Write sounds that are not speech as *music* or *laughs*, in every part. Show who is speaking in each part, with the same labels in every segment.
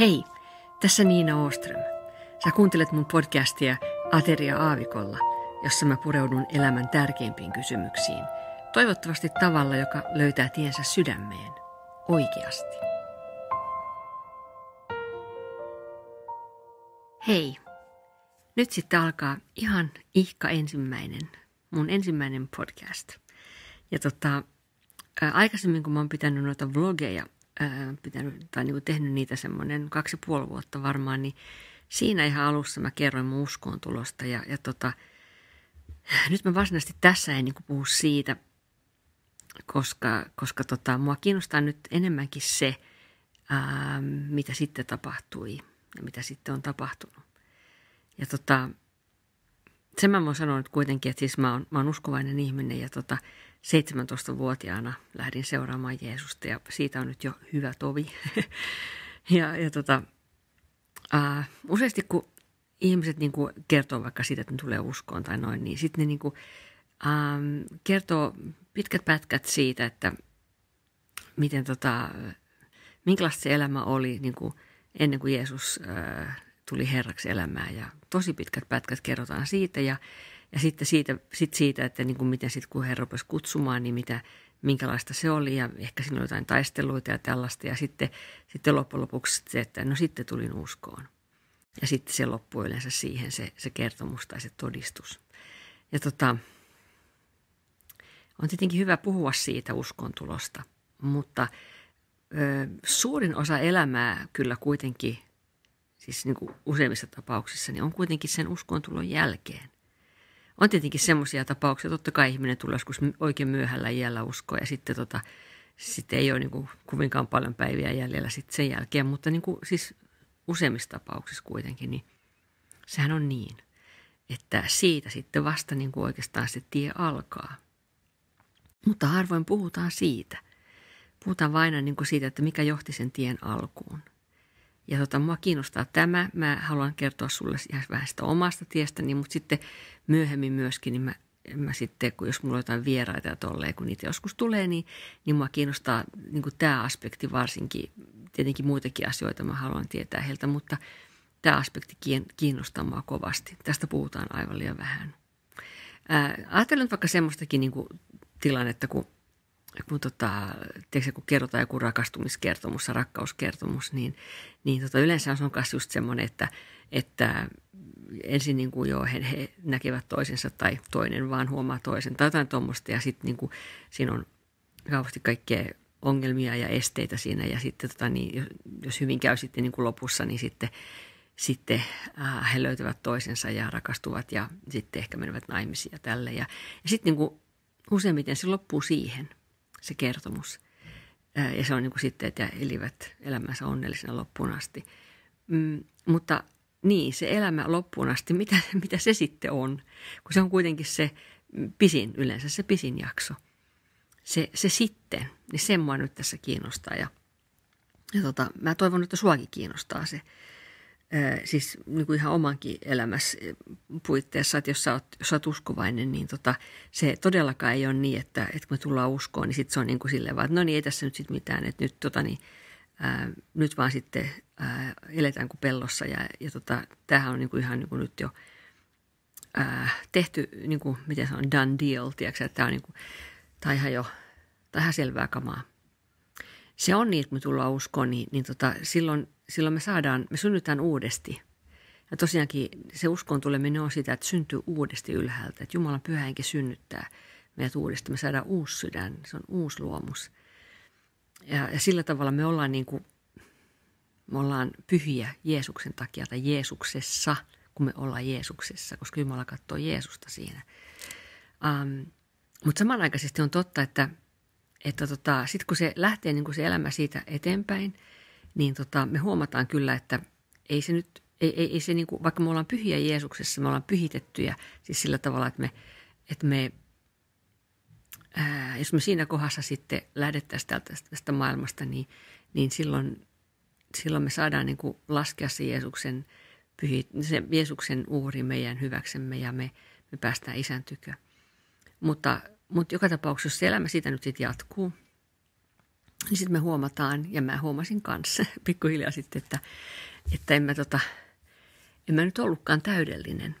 Speaker 1: Hei, tässä Niina Oström. Sä kuuntelet mun podcastia Ateria Aavikolla, jossa mä pureudun elämän tärkeimpiin kysymyksiin. Toivottavasti tavalla, joka löytää tiensä sydämeen. Oikeasti. Hei, nyt sitten alkaa ihan ihka ensimmäinen, mun ensimmäinen podcast. Ja tota, aikaisemmin kun mä oon pitänyt noita vlogeja ää, pitänyt, tai niin kuin tehnyt niitä semmoinen kaksi ja puoli vuotta varmaan, niin siinä ihan alussa mä kerroin mun uskoon tulosta ja, ja tota, nyt mä varsinaisesti tässä en niin kuin puhu siitä, koska, koska tota, mua kiinnostaa nyt enemmänkin se, ää, mitä sitten tapahtui ja mitä sitten on tapahtunut. Ja tota, sen mä voin sanoa nyt kuitenkin, että siis mä oon, mä oon uskovainen ihminen ja tota, 17-vuotiaana lähdin seuraamaan Jeesusta ja siitä on nyt jo hyvä tovi. *laughs* ja, ja tota, ää, useasti kun ihmiset niin kuin kertoo vaikka siitä, että ne tulee uskoon tai noin, niin sitten ne niin kuin, ää, kertoo pitkät pätkät siitä, että miten tota, minkälaista se elämä oli niin kuin ennen kuin Jeesus ää, tuli Herraksi elämään. Ja tosi pitkät pätkät kerrotaan siitä ja ja sitten siitä, sit siitä että niin kuin miten sitten kun he rupesi kutsumaan, niin mitä, minkälaista se oli ja ehkä siinä oli jotain taisteluita ja tällaista. Ja sitten, sitten loppujen lopuksi se, että no sitten tulin uskoon. Ja sitten se loppui yleensä siihen se, se kertomus tai se todistus. Ja tota, on tietenkin hyvä puhua siitä uskontulosta, mutta ö, suurin osa elämää kyllä kuitenkin, siis niin kuin useimmissa tapauksissa, niin on kuitenkin sen uskontulon jälkeen on tietenkin semmoisia tapauksia, totta kai ihminen tulee joskus oikein myöhällä iällä uskoa ja sitten tota, sit ei ole niin kuin kovinkaan paljon päiviä jäljellä sit sen jälkeen, mutta niin kuin, siis useimmissa tapauksissa kuitenkin, niin sehän on niin, että siitä sitten vasta niin kuin oikeastaan se tie alkaa. Mutta harvoin puhutaan siitä. Puhutaan vain niin kuin siitä, että mikä johti sen tien alkuun – ja tota, mua kiinnostaa tämä. Mä haluan kertoa sulle ihan vähän sitä omasta tiestäni, mutta sitten myöhemmin myöskin, niin mä, mä sitten, kun jos mulla on jotain vieraita ja tolleen, kun niitä joskus tulee, niin, niin mua kiinnostaa niin tämä aspekti varsinkin. Tietenkin muitakin asioita mä haluan tietää heiltä, mutta tämä aspekti kiinnostaa mua kovasti. Tästä puhutaan aivan liian vähän. Ää, ajattelen vaikka semmoistakin niin tilannetta, kun kun, tota, tiedätkö, kun kerrotaan joku rakastumiskertomus ja rakkauskertomus, niin, niin tota, yleensä se on myös just semmoinen, että, että ensin niin kuin joo, he, he näkevät toisensa tai toinen vaan huomaa toisen tai jotain tuommoista. Ja sitten niin kuin, siinä on kauheasti kaikkea ongelmia ja esteitä siinä. Ja sitten tota, niin, jos, jos hyvin käy sitten niin kuin lopussa, niin sitten, sitten äh, he löytävät toisensa ja rakastuvat ja sitten ehkä menevät naimisiin ja tälle. Ja, ja sitten niin useimmiten se loppuu siihen – se kertomus. Ja se on niin kuin sitten, että elivät elämänsä onnellisena loppuun asti. Mm, mutta niin, se elämä loppuun asti, mitä, *laughs* mitä se sitten on? Kun se on kuitenkin se pisin, yleensä se pisin jakso. Se, se sitten, niin sen mua nyt tässä kiinnostaa. Ja, ja tota, mä toivon, että suakin kiinnostaa se siis niin kuin ihan omankin elämässä puitteissa, että jos sä oot, jos sä oot uskovainen, niin tota, se todellakaan ei ole niin, että, että kun me tullaan uskoon, niin sitten se on niin kuin silleen vaan, että no niin, ei tässä nyt sitten mitään, että nyt, tota, niin, ää, nyt vaan sitten ää, eletään kuin pellossa ja, ja tota, tämähän on niin kuin ihan niin kuin nyt jo ää, tehty, niin kuin, miten se on, done deal, tiedätkö, että tämä on niin kuin, tai ihan jo, tai ihan selvää kamaa se on niin, että me tullaan uskoon, niin, niin tota, silloin, silloin me saadaan, me synnytään uudesti. Ja tosiaankin se uskon tuleminen on sitä, että syntyy uudesti ylhäältä, että Jumalan pyhä henki synnyttää meidät uudesti. Me saadaan uusi sydän, se on uusi luomus. Ja, ja sillä tavalla me ollaan niin kuin, me ollaan pyhiä Jeesuksen takia tai Jeesuksessa, kun me ollaan Jeesuksessa, koska Jumala katsoo Jeesusta siinä. Um, mutta samanaikaisesti on totta, että – että tota, sitten kun se lähtee niin kun se elämä siitä eteenpäin, niin tota, me huomataan kyllä, että ei se nyt, ei, ei, ei se niin kuin, vaikka me ollaan pyhiä Jeesuksessa, me ollaan pyhitettyjä siis sillä tavalla, että me, että me ää, jos me siinä kohdassa sitten lähdettäisiin tältä, tästä maailmasta, niin, niin silloin, silloin me saadaan niin kuin laskea se Jeesuksen, pyhi, se Jeesuksen uhri meidän hyväksemme ja me, me päästään isän tykö. Mutta mutta joka tapauksessa, jos elämä siitä nyt sitten jatkuu, niin sitten me huomataan, ja mä huomasin kanssa *laughs* pikkuhiljaa sitten, että, että en, mä tota, en mä nyt ollutkaan täydellinen.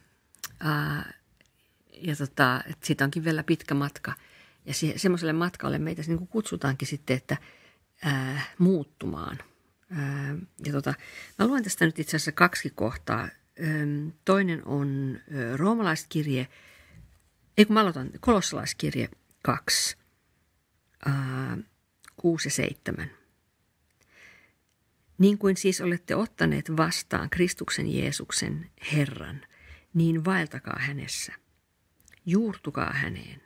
Speaker 1: Ää, ja tota, että siitä onkin vielä pitkä matka. Ja semmoiselle matkalle meitä niin kuin kutsutaankin sitten, että ää, muuttumaan. Ää, ja tota, mä luen tästä nyt itse asiassa kaksi kohtaa. Ää, toinen on roomalaiskirje kirje ei kun mä aloitan, kolossalaiskirje 2, äh, 6 ja 7. Niin kuin siis olette ottaneet vastaan Kristuksen Jeesuksen Herran, niin vaeltakaa hänessä. Juurtukaa häneen,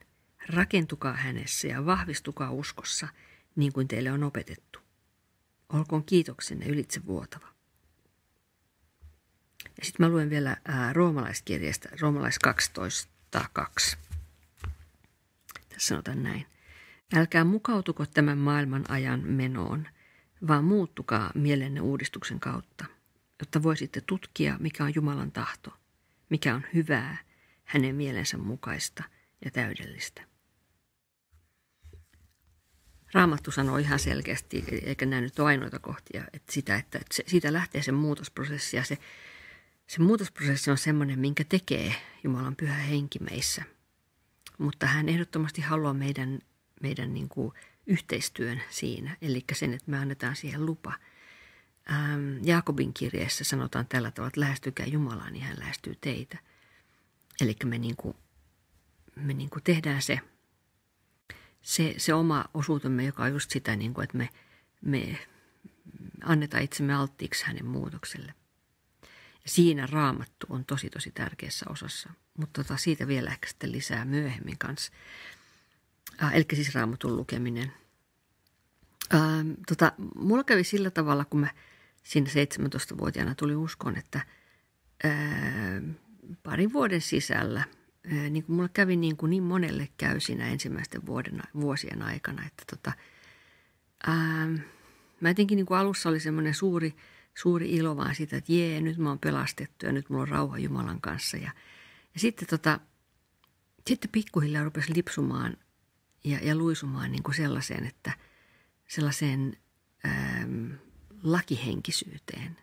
Speaker 1: rakentukaa hänessä ja vahvistukaa uskossa, niin kuin teille on opetettu. Olkoon kiitoksenne ylitse vuotava. Ja sitten mä luen vielä ää, roomalaiskirjeestä, roomalais 12, kaksi. Tässä sanotaan näin. Älkää mukautuko tämän maailman ajan menoon, vaan muuttukaa mielenne uudistuksen kautta, jotta voisitte tutkia, mikä on Jumalan tahto, mikä on hyvää, hänen mielensä mukaista ja täydellistä. Raamattu sanoo ihan selkeästi, eikä nämä nyt ole ainoita kohtia, että sitä, että se, siitä lähtee se muutosprosessi ja se se muutosprosessi on semmoinen, minkä tekee Jumalan pyhä henki meissä. Mutta hän ehdottomasti haluaa meidän, meidän niin kuin yhteistyön siinä, eli sen, että me annetaan siihen lupa. Ähm, Jaakobin kirjeessä sanotaan tällä tavalla, että lähestykää Jumalaa, niin hän lähestyy teitä. Eli me, niin kuin, me niin kuin tehdään se, se, se oma osuutemme, joka on just sitä, niin kuin, että me, me annetaan itsemme alttiiksi hänen muutokselle siinä raamattu on tosi tosi tärkeässä osassa, mutta tota, siitä vielä ehkä sitten lisää myöhemmin kanssa. Äh, eli siis raamatun lukeminen. Äh, tota, mulla kävi sillä tavalla, kun mä siinä 17-vuotiaana tulin uskoon, että äh, parin vuoden sisällä – niin kuin mulla kävi niin, kuin niin monelle käy siinä ensimmäisten vuoden, vuosien aikana, että tota, ää, mä jotenkin niin kuin alussa oli semmoinen suuri – suuri ilo vaan siitä, että jee, nyt mä oon pelastettu ja nyt mulla on rauha Jumalan kanssa. Ja, ja sitten, tota, sitten pikkuhiljaa rupesi lipsumaan ja, ja luisumaan niin kuin sellaiseen, että sellaiseen äm, lakihenkisyyteen,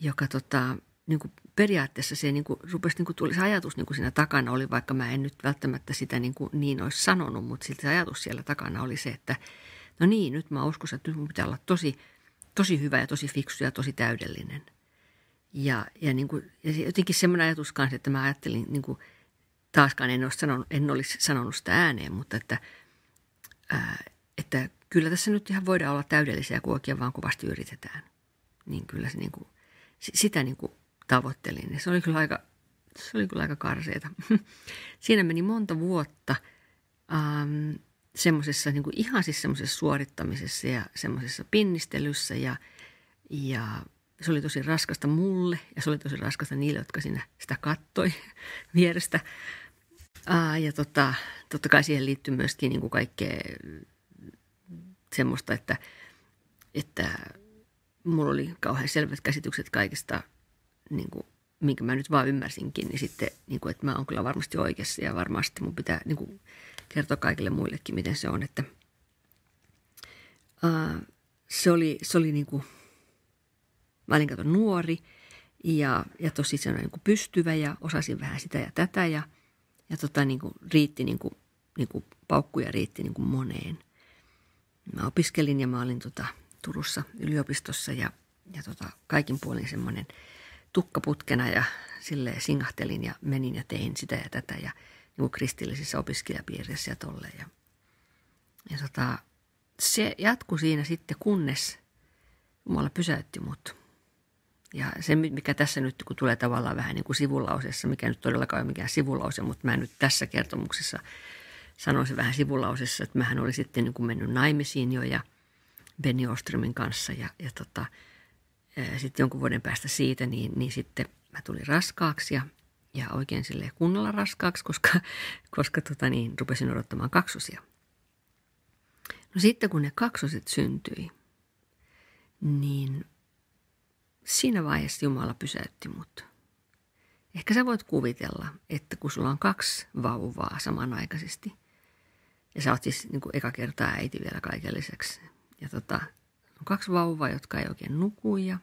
Speaker 1: joka tota, niin kuin periaatteessa se niin kuin, rupesi, niin kuin, tuli se ajatus niin kuin siinä takana oli, vaikka mä en nyt välttämättä sitä niin, kuin, niin olisi sanonut, mutta silti se ajatus siellä takana oli se, että no niin, nyt mä uskon, että nyt mun pitää olla tosi – tosi hyvä ja tosi fiksu ja tosi täydellinen. Ja, ja, niin kuin, ja jotenkin semmoinen ajatus kanssa, että mä ajattelin, niin kuin, taaskaan en, sanonut, en olisi sanonut sitä ääneen, mutta että, ää, että kyllä tässä nyt ihan voidaan olla täydellisiä, kun oikein vaan kovasti yritetään. Niin kyllä se niin kuin, sitä niin kuin tavoittelin. Ja se oli kyllä aika, se oli kyllä aika karseita. *laughs* Siinä meni monta vuotta. Ähm, semmoisessa niin ihan siis semmoisessa suorittamisessa ja semmoisessa pinnistelyssä ja, ja se oli tosi raskasta mulle ja se oli tosi raskasta niille, jotka siinä sitä kattoi *laughs* vierestä. Aa, ja tota, totta kai siihen liittyy myöskin niin kuin kaikkea semmoista, että, että mulla oli kauhean selvät käsitykset kaikista niin kuin minkä mä nyt vaan ymmärsinkin, niin sitten, niin kuin, että mä oon kyllä varmasti oikeassa ja varmasti mun pitää niin kuin, kertoa kaikille muillekin, miten se on, että uh, se oli, se oli niin kuin, mä olin kato nuori ja, ja tosi sellainen niin kuin pystyvä ja osasin vähän sitä ja tätä ja, ja tota, niin kuin, riitti niin kuin, niin kuin, paukkuja riitti niin kuin moneen. Mä opiskelin ja mä olin tota, Turussa yliopistossa ja, ja tota, kaikin puolin semmoinen – tukkaputkena ja sille singahtelin ja menin ja tein sitä ja tätä ja niin kuin kristillisissä opiskelijapiirissä ja tolleen. Ja, ja tota, se jatkui siinä sitten, kunnes Jumala pysäytti mut. Ja se, mikä tässä nyt, kun tulee tavallaan vähän niin kuin sivulausessa, mikä nyt todellakaan ei ole mikään sivulause, mutta mä nyt tässä kertomuksessa sanoisin vähän sivulausessa, että mähän olin sitten niin kuin mennyt naimisiin jo ja Benny Oströmin kanssa ja, ja tota, sitten jonkun vuoden päästä siitä, niin, niin sitten mä tulin raskaaksi ja, ja oikein sille kunnolla raskaaksi, koska, *laughs* koska tota niin, rupesin odottamaan kaksosia. No sitten kun ne kaksoset syntyi, niin siinä vaiheessa Jumala pysäytti mut. Ehkä sä voit kuvitella, että kun sulla on kaksi vauvaa samanaikaisesti, ja sä oot siis niin kuin eka kertaa äiti vielä kaiken lisäksi, ja tota, on kaksi vauvaa, jotka ei oikein nuku ja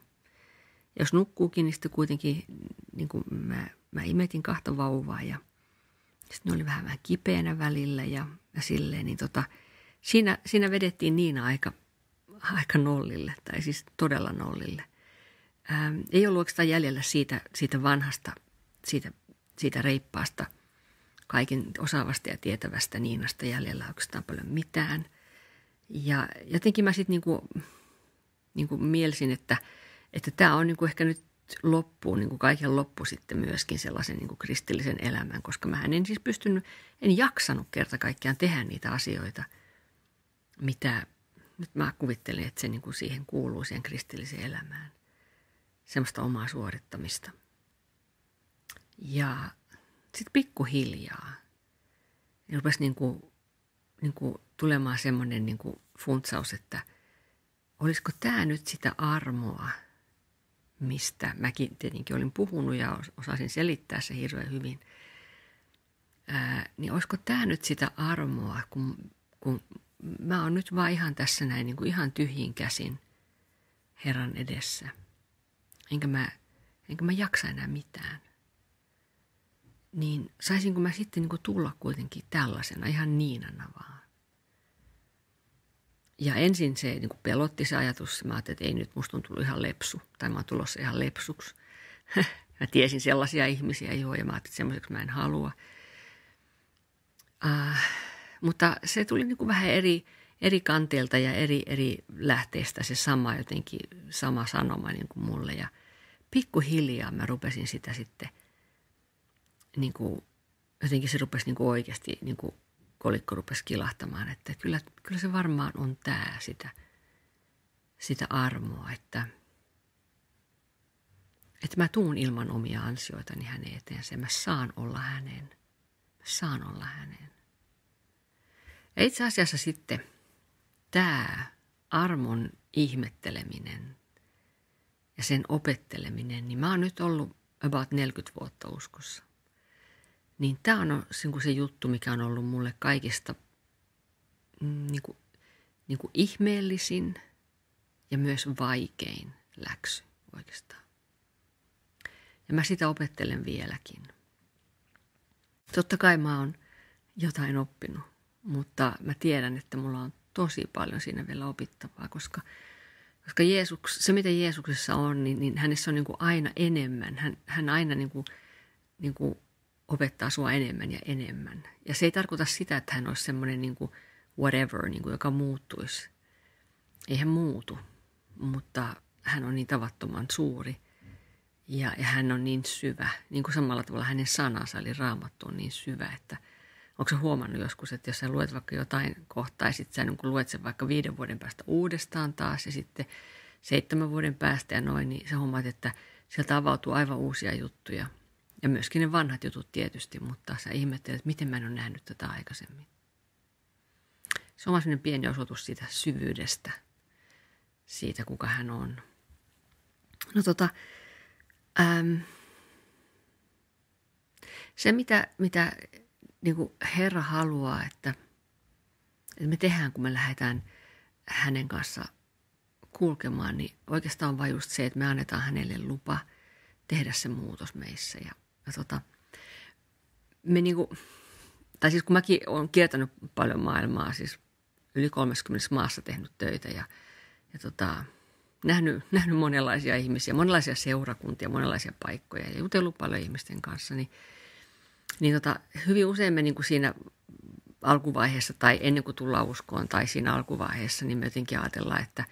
Speaker 1: jos nukkuukin, niin sitten kuitenkin niin kuin mä, mä imetin kahta vauvaa ja sitten ne oli vähän, vähän kipeänä välillä ja, ja silleen, niin tota, siinä, siinä vedettiin niin aika, aika nollille, tai siis todella nollille. Ää, ähm, ei ollut oikeastaan jäljellä siitä, siitä vanhasta, siitä, siitä reippaasta, kaiken osaavasta ja tietävästä Niinasta jäljellä oikeastaan paljon mitään. Ja jotenkin mä sitten niinku niin kuin mielisin, että, että tämä on niin kuin ehkä nyt loppu, niin kuin kaiken loppu sitten myöskin sellaisen niin kuin kristillisen elämän, koska mä en siis pystynyt, en jaksanut kerta kaikkiaan tehdä niitä asioita, mitä nyt mä kuvittelin, että se niin kuin siihen kuuluu, siihen kristilliseen elämään, semmoista omaa suorittamista. Ja sitten pikkuhiljaa niin rupesi niin kuin, niin kuin tulemaan semmoinen niin kuin funtsaus, että – olisiko tämä nyt sitä armoa, mistä mäkin tietenkin olin puhunut ja osasin selittää se hirveän hyvin, ää, niin olisiko tämä nyt sitä armoa, kun, kun mä oon nyt vaan ihan tässä näin niin kuin ihan tyhjin käsin Herran edessä. Enkä mä, enkä mä jaksa enää mitään. Niin saisinko mä sitten niin kuin tulla kuitenkin tällaisena, ihan niinana vaan. Ja ensin se niin kuin pelotti se ajatus. Mä ajattelin, että ei nyt, musta on tullut ihan lepsu. Tai mä oon tulossa ihan lepsuksi. *laughs* mä tiesin sellaisia ihmisiä joo, ja mä ajattelin, että semmoiseksi mä en halua. Uh, mutta se tuli niin kuin vähän eri, eri kanteelta ja eri, eri lähteistä se sama jotenkin, sama sanoma niin kuin mulle. Ja pikkuhiljaa mä rupesin sitä sitten, niin kuin, jotenkin se rupesi niin kuin oikeasti niin kuin kolikko rupesi kilahtamaan, että kyllä, kyllä se varmaan on tämä sitä, sitä armoa, että, että mä tuun ilman omia ansioitani hänen eteensä. Mä saan olla hänen. Mä saan olla hänen. Ja itse asiassa sitten tämä armon ihmetteleminen ja sen opetteleminen, niin mä oon nyt ollut about 40 vuotta uskossa. Niin tämä on se juttu, mikä on ollut mulle kaikista niin mm, kuin, niin kuin niinku ihmeellisin ja myös vaikein läksy oikeastaan. Ja mä sitä opettelen vieläkin. Totta kai mä oon jotain oppinut, mutta mä tiedän, että mulla on tosi paljon siinä vielä opittavaa, koska, koska Jeesuks, se mitä Jeesuksessa on, niin, niin hänessä on niin kuin aina enemmän. Hän, hän aina niin kuin, niin kuin opettaa sua enemmän ja enemmän. Ja se ei tarkoita sitä, että hän olisi semmoinen niin whatever, niin kuin joka muuttuisi. Ei hän muutu, mutta hän on niin tavattoman suuri ja, ja hän on niin syvä. Niin kuin samalla tavalla hänen sanansa, eli raamattu on niin syvä, että onko se huomannut joskus, että jos sä luet vaikka jotain kohtaa ja sitten sä niin luet sen vaikka viiden vuoden päästä uudestaan taas ja sitten seitsemän vuoden päästä ja noin, niin sä huomaat, että sieltä avautuu aivan uusia juttuja – ja myöskin ne vanhat jutut tietysti, mutta sä ihmettelet, miten mä en ole nähnyt tätä aikaisemmin. Se on sellainen pieni osoitus siitä syvyydestä, siitä kuka hän on. No tota, äm, se mitä, mitä niin kuin Herra haluaa, että, että me tehdään, kun me lähdetään hänen kanssa kulkemaan, niin oikeastaan on vain just se, että me annetaan hänelle lupa – tehdä se muutos meissä ja ja tota, me niinku, tai siis kun mäkin olen kiertänyt paljon maailmaa, siis yli 30 maassa tehnyt töitä ja, ja tota, nähnyt, *laughs* nähnyt monenlaisia ihmisiä, monenlaisia seurakuntia, monenlaisia paikkoja ja jutellut paljon ihmisten kanssa, niin, niin tota, hyvin usein me niinku siinä alkuvaiheessa tai ennen kuin tullaan uskoon tai siinä alkuvaiheessa, niin me jotenkin ajatellaan, että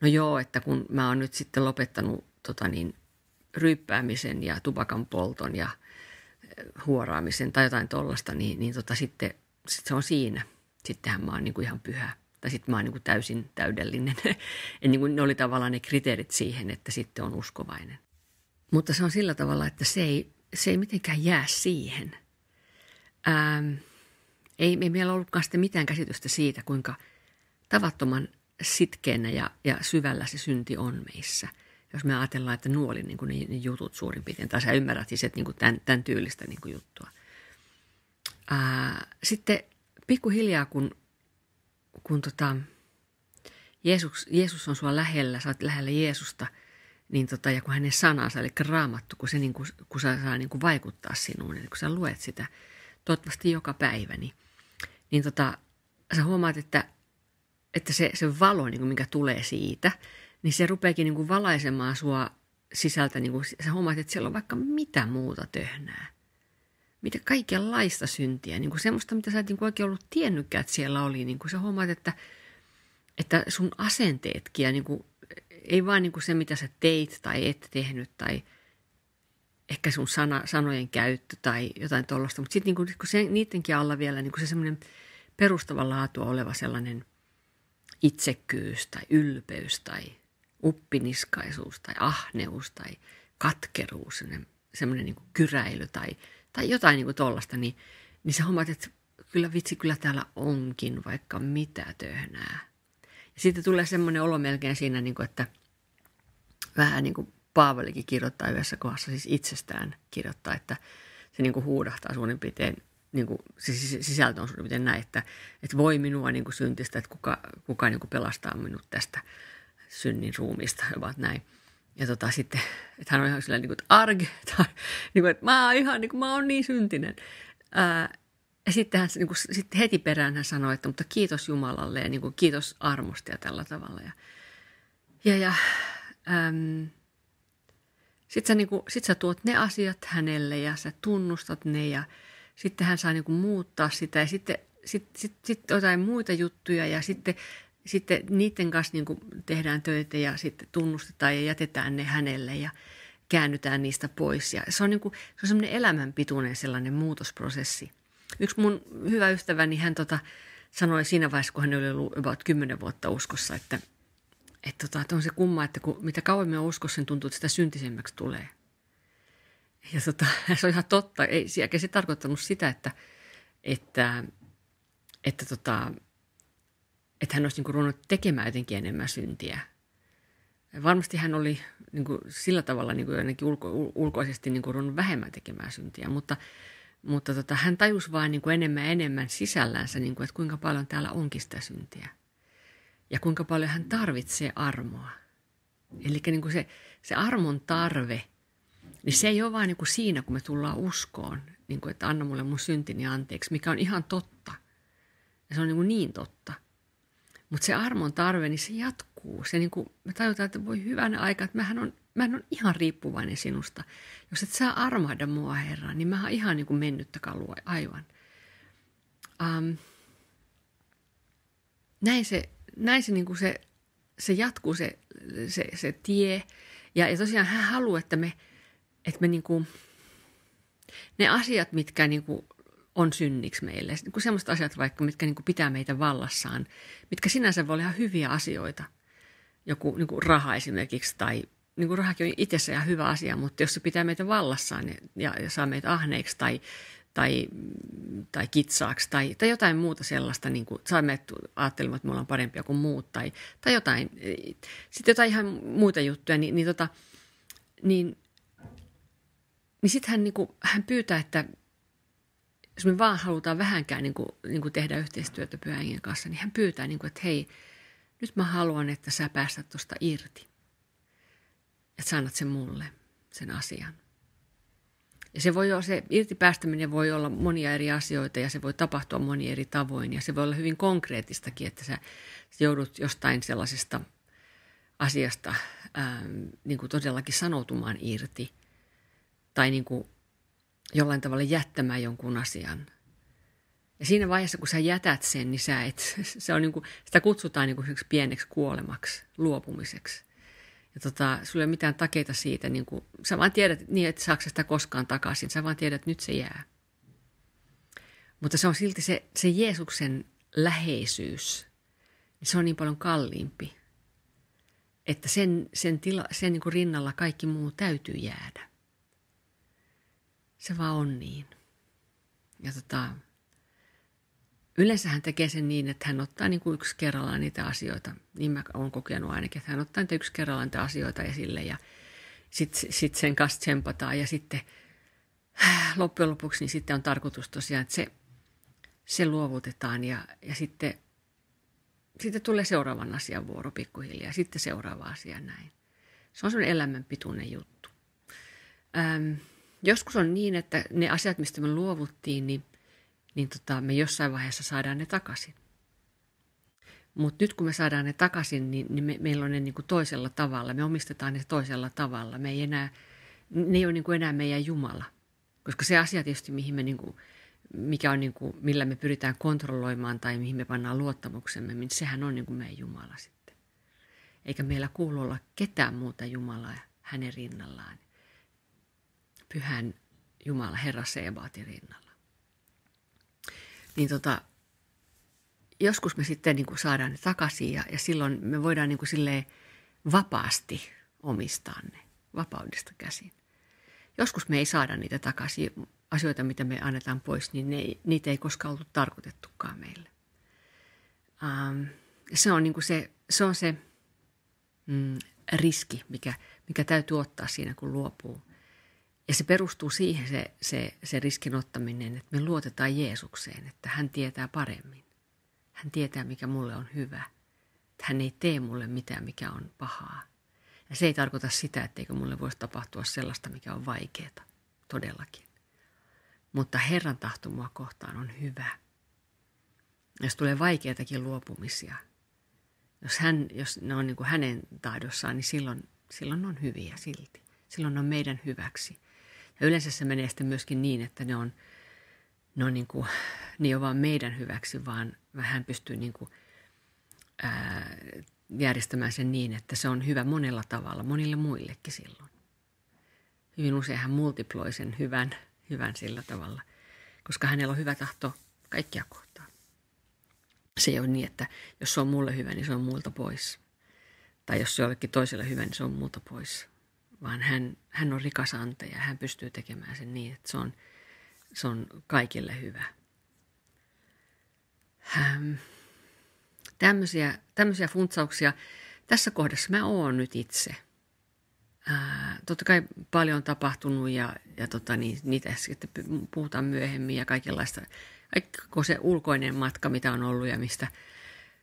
Speaker 1: no joo, että kun mä oon nyt sitten lopettanut tota niin, ryyppäämisen ja tupakan polton ja eh, huoraamisen tai jotain tollasta, niin, niin tota sitten sit se on siinä. Sittenhän mä oon niin kuin ihan pyhä tai sitten mä oon niin kuin täysin täydellinen. Ja *laughs* niin kuin ne oli tavallaan ne kriteerit siihen, että sitten on uskovainen. Mutta se on sillä tavalla, että se ei, se ei mitenkään jää siihen. Ähm, ei, ei meillä ollutkaan sitten mitään käsitystä siitä, kuinka tavattoman sitkeänä ja, ja syvällä se synti on meissä – jos me ajatellaan, että nuo oli niin kuin ne, ne jutut suurin piirtein, tai sä ymmärrät siis, että niin kuin tämän, tämän tyylistä niin kuin juttua. Ää, sitten pikkuhiljaa, kun, kun tota, Jeesus, Jeesus on sua lähellä, sä oot lähellä Jeesusta, niin tota, ja kun hänen sanansa, eli raamattu, kun se niin kuin, kun sä saa niin kuin vaikuttaa sinuun, eli kun sä luet sitä toivottavasti joka päivä, niin, niin tota, sä huomaat, että, että se, se valo, niin kuin mikä tulee siitä – niin se rupeakin niin kuin valaisemaan sua sisältä, niin kuin sä huomaat, että siellä on vaikka mitä muuta töhnää. Mitä kaikenlaista syntiä, niin kuin semmoista, mitä sä et niin kuin oikein ollut tiennytkään, että siellä oli. Niin kuin sä huomaat, että, että sun asenteetkin ja niin kuin, ei vaan niin kuin se, mitä sä teit tai et tehnyt tai ehkä sun sana, sanojen käyttö tai jotain tuollaista. Mutta sitten niin kuin niidenkin alla vielä niin kuin se semmoinen laatua oleva sellainen itsekkyys tai ylpeys tai uppiniskaisuus tai ahneus tai katkeruus, semmoinen niin kyräily tai, tai jotain niin tuollaista, niin, niin sä huomaat, että kyllä vitsi, kyllä täällä onkin vaikka mitä töhnää. Ja sitten tulee semmoinen olo melkein siinä, niin kuin, että vähän niin kuin Paavelikin kirjoittaa yhdessä kohdassa, siis itsestään kirjoittaa, että se niin kuin huudahtaa suurin piirtein niin kuin, se sisältö on suurin piirtein näin, että, että voi minua niin kuin syntistä, että kuka, kuka niin kuin pelastaa minut tästä synnin ruumista, ovat näin. Ja tota, sitten, että hän on ihan sillä niin kuin, että arg, tai, niin kuin, että mä oon ihan niin kuin, mä oon niin syntinen. Ää, ja sitten, hän, niin kuin, sitten heti perään hän sanoi, että mutta kiitos Jumalalle ja niin kuin, kiitos armosta ja tällä tavalla. Ja, ja, ja sitten sä, niin kuin, sit sä tuot ne asiat hänelle ja sä tunnustat ne ja sitten hän saa niin kuin, muuttaa sitä ja sitten sitten sit, sit jotain muita juttuja ja sitten sitten niiden kanssa niin kuin tehdään töitä ja sitten tunnustetaan ja jätetään ne hänelle ja käännytään niistä pois. Ja se on, niin kuin, se on semmoinen elämänpituinen sellainen muutosprosessi. Yksi mun hyvä ystäväni, hän tota, sanoi siinä vaiheessa, kun hän oli ollut about 10 vuotta uskossa, että, että, tota, että on se kumma, että kun, mitä kauemmin on uskossa, sen tuntuu, että sitä syntisemmäksi tulee. Ja tota, *laughs* se on ihan totta. Ei, se tarkoittanut sitä, että, että, että tota, että hän olisi niin ruvennut tekemään jotenkin enemmän syntiä. Varmasti hän oli niin kuin, sillä tavalla niin kuin jotenkin ulko, ulkoisesti niin kuin ruvennut vähemmän tekemään syntiä, mutta, mutta tota, hän tajusi vain niin kuin enemmän ja enemmän sisällänsä, niin kuin, että kuinka paljon täällä onkin sitä syntiä ja kuinka paljon hän tarvitsee armoa. Eli niin kuin se, se armon tarve, niin se ei ole vain niin siinä, kun me tullaan uskoon, niin kuin, että anna mulle mun syntini anteeksi, mikä on ihan totta. Ja se on niin, kuin niin totta – mutta se armon tarve, niin se jatkuu. Se niin kuin, me tajutaan, että voi hyvänä aika, että mähän on, mä on ihan riippuvainen sinusta. Jos et saa armoida mua, Herra, niin mä oon ihan niin kuin mennyttä kalua, aivan. Um, näin se, näin se, niin kuin se, se jatkuu se, se, se tie. Ja, ja tosiaan hän haluaa, että me, että me niin kuin, ne asiat, mitkä niin kuin on synniksi meille. Niin kuin sellaiset asiat vaikka, mitkä niin kuin pitää meitä vallassaan, mitkä sinänsä voi olla ihan hyviä asioita. Joku niin kuin raha esimerkiksi tai niin kuin rahakin on itsessä ihan hyvä asia, mutta jos se pitää meitä vallassaan ja, ja saa meitä ahneiksi tai, tai, tai kitsaaksi tai, tai jotain muuta sellaista, niin kuin saa meidät ajattelemaan, että me ollaan parempia kuin muut tai, tai jotain, sitten jotain ihan muita juttuja, niin, niin, tota, niin, niin sitten hän, niin hän pyytää, että jos me vaan halutaan vähänkään niin kuin, niin kuin tehdä yhteistyötä pyhähengen kanssa, niin hän pyytää, niin kuin, että hei, nyt mä haluan, että sä päästät tuosta irti. Että sä annat sen mulle, sen asian. Ja se, voi olla, se irti päästäminen voi olla monia eri asioita ja se voi tapahtua moni eri tavoin. Ja se voi olla hyvin konkreettistakin, että sä joudut jostain sellaisesta asiasta ää, niin kuin todellakin sanoutumaan irti. Tai niin kuin jollain tavalla jättämään jonkun asian. Ja siinä vaiheessa, kun sä jätät sen, niin sä et, *laughs* se on niin kuin, sitä kutsutaan niin kuin pieneksi kuolemaksi, luopumiseksi. Ja tota, sulla ei ole mitään takeita siitä, niin kuin, sä vaan tiedät, niin et saako sitä koskaan takaisin, sä vaan tiedät, että nyt se jää. Mutta se on silti se, se Jeesuksen läheisyys, niin se on niin paljon kalliimpi, että sen, sen, tila, sen niin kuin rinnalla kaikki muu täytyy jäädä se vaan on niin. Ja tota, yleensä hän tekee sen niin, että hän ottaa niin kuin yksi kerrallaan niitä asioita. Niin mä oon kokenut ainakin, että hän ottaa niitä yksi kerrallaan niitä asioita esille ja sitten sit sen kanssa tsempataan. Ja sitten äh, loppujen lopuksi niin sitten on tarkoitus tosiaan, että se, se luovutetaan ja, ja sitten, sitten tulee seuraavan asian vuoro pikkuhiljaa. Sitten seuraava asia näin. Se on semmoinen elämänpituinen juttu. Ähm, joskus on niin, että ne asiat, mistä me luovuttiin, niin, niin tota, me jossain vaiheessa saadaan ne takaisin. Mutta nyt kun me saadaan ne takaisin, niin, niin me, meillä on ne niin kuin toisella tavalla. Me omistetaan ne toisella tavalla. Me ei enää, ne ei ole niin kuin enää meidän Jumala. Koska se asia tietysti, mihin me niin kuin, mikä on niin kuin, millä me pyritään kontrolloimaan tai mihin me pannaan luottamuksemme, niin sehän on niin kuin meidän Jumala sitten. Eikä meillä kuulu olla ketään muuta Jumalaa hänen rinnallaan pyhän Jumala, Herra Sebaatin rinnalla. Niin tota, joskus me sitten niin kuin saadaan ne takaisin ja, ja silloin me voidaan niin kuin silleen vapaasti omistaa ne vapaudesta käsin. Joskus me ei saada niitä takaisin, asioita, mitä me annetaan pois, niin ne, niitä ei koskaan ollut tarkoitettukaan meille. Ähm, se on niin kuin se, se, on se mm, riski, mikä, mikä täytyy ottaa siinä, kun luopuu ja se perustuu siihen se, se, se riskin ottaminen, että me luotetaan Jeesukseen, että hän tietää paremmin. Hän tietää, mikä mulle on hyvä. Että hän ei tee mulle mitään, mikä on pahaa. Ja se ei tarkoita sitä, etteikö mulle voisi tapahtua sellaista, mikä on vaikeaa. Todellakin. Mutta Herran tahto mua kohtaan on hyvä. Jos tulee vaikeitakin luopumisia, jos, hän, jos ne on niin kuin hänen tahdossaan, niin silloin, silloin on hyviä silti. Silloin on meidän hyväksi. Ja yleensä se menee sitten myöskin niin, että ne on, ne on, niin kuin, ne ei ole vaan meidän hyväksi, vaan vähän pystyy niin kuin, ää, järjestämään sen niin, että se on hyvä monella tavalla, monille muillekin silloin. Hyvin usein hän multiploi sen hyvän, hyvän sillä tavalla, koska hänellä on hyvä tahto kaikkia kohtaan. Se ei ole niin, että jos se on mulle hyvä, niin se on muulta pois. Tai jos se on jollekin toiselle hyvä, niin se on muuta pois vaan hän, hän on rikas antaja. Hän pystyy tekemään sen niin, että se on, se on kaikille hyvä. Ähm, tämmöisiä, tämmöisiä funtsauksia. Tässä kohdassa mä oon nyt itse. Ää, totta kai paljon on tapahtunut ja, ja tota, niin, niitä sitten puhutaan myöhemmin ja kaikenlaista. Kaikko se ulkoinen matka, mitä on ollut ja mistä,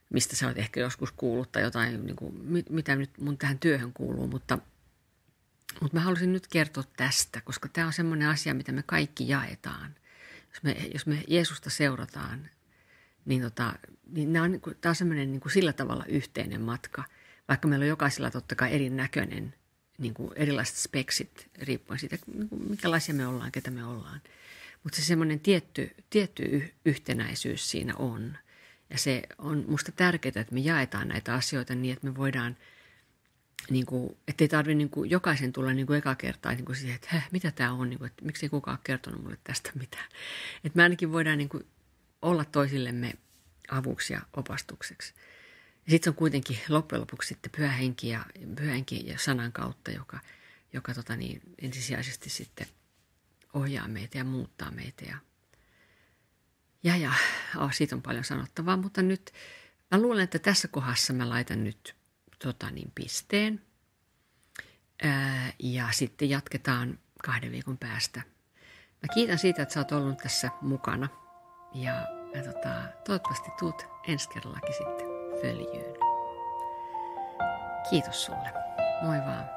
Speaker 1: mistä sä oot ehkä joskus kuullut tai jotain, niin kuin, mitä nyt mun tähän työhön kuuluu, mutta – mutta mä halusin nyt kertoa tästä, koska tämä on semmoinen asia, mitä me kaikki jaetaan. Jos me, jos me Jeesusta seurataan, niin, tota, niin tämä on, niinku, tämä on semmoinen niin kuin sillä tavalla yhteinen matka, vaikka meillä on jokaisella totta kai erinäköinen, niin kuin erilaiset speksit riippuen siitä, niin kuin minkälaisia me ollaan, ketä me ollaan. Mutta se semmoinen tietty, tietty yhtenäisyys siinä on. Ja se on musta tärkeää, että me jaetaan näitä asioita niin, että me voidaan – niin kuin, ettei tarvitse niin jokaisen tulla niin kuin eka kertaa niin kuin siihen, että mitä tämä on, niin kuin, että miksi ei kukaan kertonut mulle tästä mitään. Että me ainakin voidaan niin kuin, olla toisillemme avuksi ja opastukseksi. Ja sitten se on kuitenkin loppujen lopuksi sitten pyhä henki ja, pyhä henki ja sanan kautta, joka, joka tota niin, ensisijaisesti sitten ohjaa meitä ja muuttaa meitä. Ja, ja, ja oh, siitä on paljon sanottavaa, mutta nyt mä luulen, että tässä kohdassa mä laitan nyt tota niin, pisteen. Ää, ja sitten jatketaan kahden viikon päästä. Mä kiitän siitä, että sä oot ollut tässä mukana. Ja, ja tota, toivottavasti tuut ensi kerrallakin sitten följyyn. Kiitos sulle. Moi vaan.